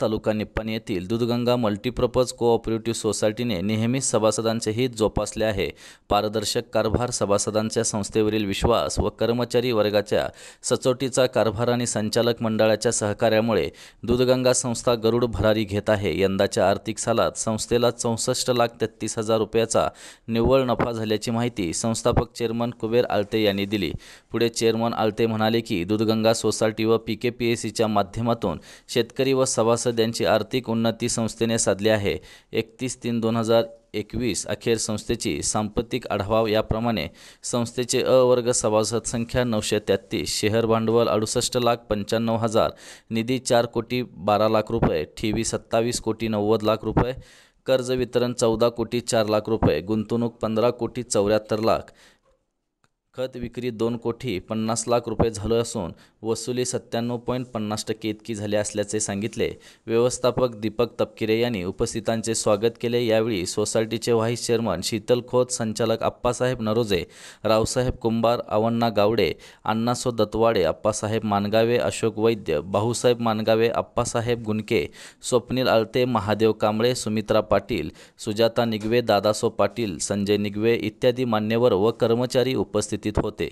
तालुका निप्पाणी येथील Doodhganga multipurpose cooperative सोसायटीने नेहमीच सभासदांचे हित जोपासले आहे पारदर्शक कारभार सभासदांच्या संस्थेवरील विश्वास व कर्मचारी वर्गाच्या सचोटीचा कारभार आणि संचालक मंडळाच्या सहकार्यामुळे दूधगंगा संस्था गरुड भरारी घेत आहे यंदाच्या आर्थिक सालात संस्थेला चौसष्ट लाख तेहत्तीस हजार रुपयाचा निव्वळ नफा झाल्याची माहिती संस्थापक चेअरमन कुबेर आलते यांनी दिली पुढे चेअरमन आलते म्हणाले की दूधगंगा सोसायटी व पी के पी एस सीच्या माध्यमातून शेतकरी व सभा सभासद यांची आर्थिक उन्नती संस्थेने साधली आहे एकतीस तीन दोन हजार एकवीस अखेर संस्थेची सांपत्तिक आढावा याप्रमाणे संस्थेचे अवर्ग सभासद संख्या नऊशे तेहत्तीस शेअर भांडवल अडुसष्ट लाख पंच्याण्णव हजार निधी चार कोटी बारा लाख रुपये ठेवी सत्तावीस कोटी नव्वद लाख रुपये कर्ज वितरण चौदा कोटी चार लाख रुपये गुंतवणूक पंधरा कोटी चौऱ्याहत्तर लाख खत विक्री दोन कोटी पन्नास लाख रुपये झालो असून वसुली सत्त्याण्णव पॉईंट पन्नास टक्के इतकी झाली असल्याचे सांगितले व्यवस्थापक दीपक तपकिरे यांनी उपस्थितांचे स्वागत केले यावेळी सोसायटीचे व्हाईस चेअरमन शीतल खोत संचालक अप्पासाहेब नरोजे रावसाहेब कुंभार अवण्णा गावडे अण्णासो दत्वाडे अप्पासाहेब मानगावे अशोक वैद्य भाऊसाहेब मानगावे अप्पासाहेब गुणके स्वप्नील आळते महादेव कांबळे सुमित्रा पाटील सुजाता निगवे दादासो पाटील संजय निगवे इत्यादी मान्यवर व कर्मचारी उपस्थित उपस्थित होते